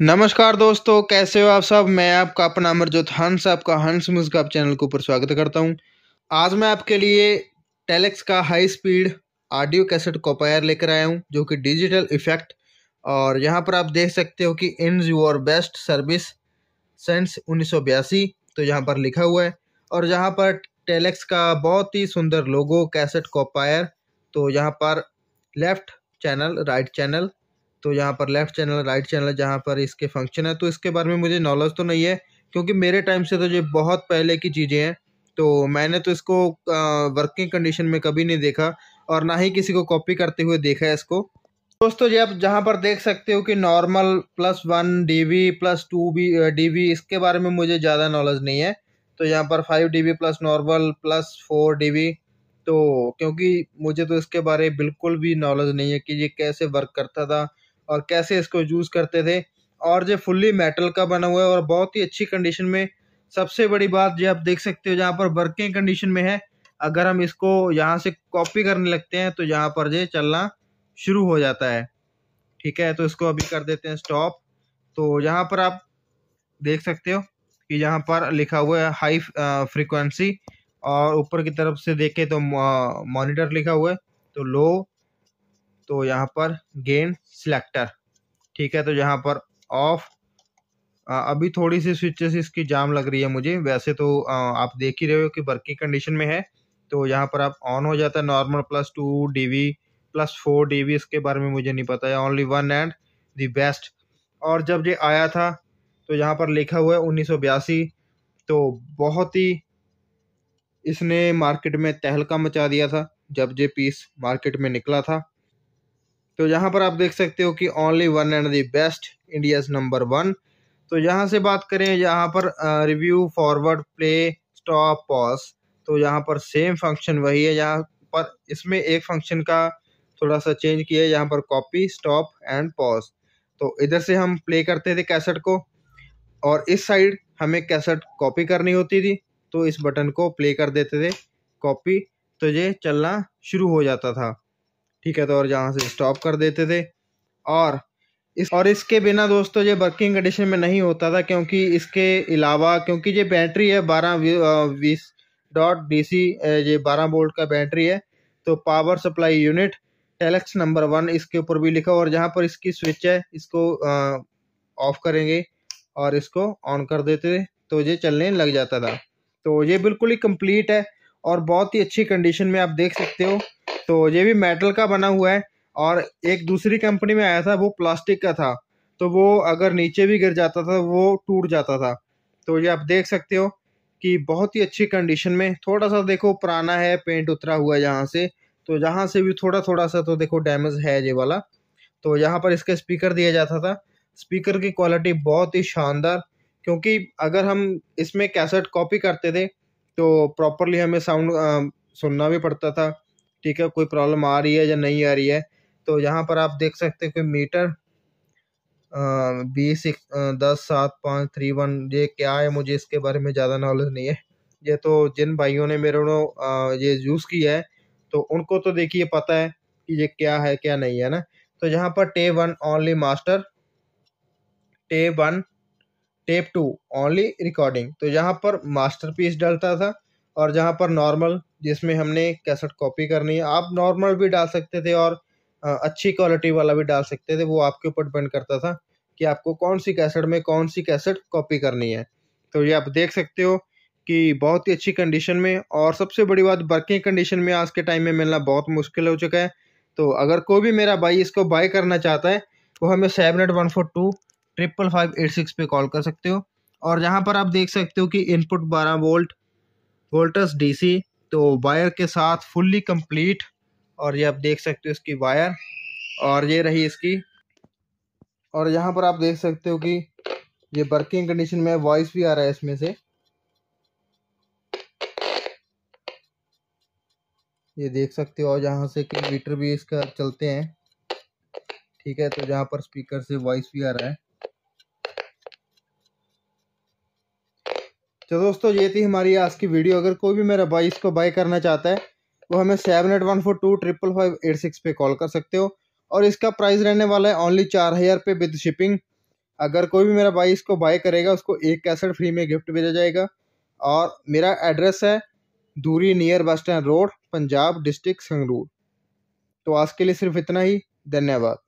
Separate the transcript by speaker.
Speaker 1: नमस्कार दोस्तों कैसे हो आप सब मैं आपका अपना अमरजोत हंस आपका हंस मुस्क आप चैनल के ऊपर स्वागत करता हूं आज मैं आपके लिए टेलेक्स का high speed audio cassette copier लेकर आया हूं जो कि डिजिटल इफेक्ट और यहां पर आप देख सकते हो कि in your best service sense उन्नीस तो यहाँ पर लिखा हुआ है और यहाँ पर टेलेक्स का बहुत ही सुंदर लोगो कैसेट कॉपायर तो यहाँ पर लेफ्ट चैनल राइट चैनल तो यहाँ पर लेफ़्ट चैनल राइट चैनल जहाँ पर इसके फंक्शन है तो इसके बारे में मुझे नॉलेज तो नहीं है क्योंकि मेरे टाइम से तो ये बहुत पहले की चीज़ें हैं तो मैंने तो इसको वर्किंग कंडीशन में कभी नहीं देखा और ना ही किसी को कॉपी करते हुए देखा है इसको दोस्तों ये आप जहाँ पर देख सकते हो कि normal plus one D V plus two B D V इसके बारे में मुझे ज़्यादा नॉलेज नहीं है तो यहाँ पर five D V plus normal plus four D V तो क्योंकि मुझे तो इसके बारे बिल्कुल भी नॉलेज नहीं है कि ये कैसे वर्क करता था और कैसे इसको यूज़ करते थे और जो फुल्ली मेटल का बना हुआ है और बहुत ही अच्छी कंडीशन में सबसे बड़ी बात जो आप देख सकते हो जहाँ पर वर्किंग कंडीशन में है अगर हम इसको यहाँ से कॉपी करने लगते हैं तो यहाँ पर ये चलना शुरू हो जाता है ठीक है तो इसको अभी कर देते हैं स्टॉप तो यहाँ पर आप देख सकते हो कि यहाँ पर लिखा हुआ है हाई फ्रिक्वेंसी और ऊपर की तरफ से देखें तो मॉनिटर लिखा हुआ है तो लो तो यहाँ पर गेंद सिलेक्टर ठीक है तो यहाँ पर ऑफ अभी थोड़ी सी स्विचेस इसकी जाम लग रही है मुझे वैसे तो आ, आप देख ही रहे हो कि वर्किंग कंडीशन में है तो यहाँ पर आप ऑन हो जाता है normal plus two D plus four D इसके बारे में मुझे नहीं पता है only one and the best और जब ये आया था तो यहाँ पर लिखा हुआ है उन्नीस तो बहुत ही इसने मार्केट में तहलका मचा दिया था जब ये पीस मार्केट में निकला था तो यहाँ पर आप देख सकते हो कि only one and the best India's number one तो यहाँ से बात करें यहाँ पर review forward play stop pause तो यहाँ पर सेम फंक्शन वही है यहाँ पर इसमें एक फंक्शन का थोड़ा सा चेंज किया है यहाँ पर कॉपी स्टॉप एंड पॉज तो इधर से हम प्ले करते थे कैसेट को और इस साइड हमें कैसेट कॉपी करनी होती थी तो इस बटन को प्ले कर देते थे कॉपी तो ये चलना शुरू हो जाता था ठीक है तो और यहाँ से स्टॉप कर देते थे और इस और इसके बिना दोस्तों ये वर्किंग कंडीशन में नहीं होता था क्योंकि इसके अलावा क्योंकि ये बैटरी है बारह बीस डॉट डी ये बारह बोल्ट का बैटरी है तो power supply unit telex number one इसके ऊपर भी लिखा और जहाँ पर इसकी स्विच है इसको ऑफ करेंगे और इसको ऑन कर देते थे तो ये चलने लग जाता था तो ये बिल्कुल ही कंप्लीट है और बहुत ही अच्छी कंडीशन में आप देख सकते हो तो ये भी मेटल का बना हुआ है और एक दूसरी कंपनी में आया था वो प्लास्टिक का था तो वो अगर नीचे भी गिर जाता था वो टूट जाता था तो ये आप देख सकते हो कि बहुत ही अच्छी कंडीशन में थोड़ा सा देखो पुराना है पेंट उतरा हुआ है यहाँ से तो जहाँ से भी थोड़ा थोड़ा सा तो देखो डैमेज है ये वाला तो यहाँ पर इसका स्पीकर दिया जाता था स्पीकर की क्वालिटी बहुत ही शानदार क्योंकि अगर हम इसमें कैसेट कॉपी करते थे तो प्रॉपरली हमें साउंड सुनना भी पड़ता था ठीक है कोई प्रॉब्लम आ रही है या नहीं आ रही है तो यहाँ पर आप देख सकते हैं कि मीटर बीस दस सात पाँच थ्री वन ये क्या है मुझे इसके बारे में ज़्यादा नॉलेज नहीं है ये तो जिन भाइयों ने मेरे को ये यूज़ किया है तो उनको तो देखिए पता है कि ये क्या है क्या नहीं है ना तो यहाँ पर tape one only master tape one tape two only recording तो यहाँ पर मास्टर पीस डलता था और जहाँ पर नॉर्मल जिसमें हमने कैसेट कॉपी करनी है आप नॉर्मल भी डाल सकते थे और अच्छी क्वालिटी वाला भी डाल सकते थे वो आपके ऊपर डिपेंड करता था कि आपको कौन सी कैसेट में कौन सी कैसेट कॉपी करनी है तो ये आप देख सकते हो कि बहुत ही अच्छी कंडीशन में और सबसे बड़ी बात वर्किंग कंडीशन में आज के टाइम में मिलना बहुत मुश्किल हो चुका है तो अगर कोई भी मेरा भाई इसको बाई करना चाहता है वो हमें seven eight one four two triple five eight six पर कॉल कर सकते हो और यहाँ पर आप देख सकते हो कि इनपुट बारह वोल्ट वोल्टस डीसी तो वायर के साथ फुल्ली कंप्लीट और ये आप देख सकते हो इसकी वायर और ये रही इसकी और यहाँ पर आप देख सकते हो कि ये वर्किंग कंडीशन में वॉइस भी आ रहा है इसमें से ये देख सकते हो और यहाँ से मीटर भी इसका चलते हैं ठीक है तो जहाँ पर स्पीकर से वॉइस भी आ रहा है तो दोस्तों ये थी हमारी आज की वीडियो अगर कोई भी मेरा भाई इसको बाई करना चाहता है वो हमें seven eight one four two triple five eight six पे कॉल कर सकते हो और इसका प्राइस रहने वाला है ओनली चार हज़ार रुपये विद शिपिंग अगर कोई भी मेरा भाई इसको बाय करेगा उसको एक कैसेट फ्री में गिफ्ट भेजा जाएगा और मेरा एड्रेस है दूरी near bus stand road Punjab district Sangrur तो आज के लिए सिर्फ इतना ही धन्यवाद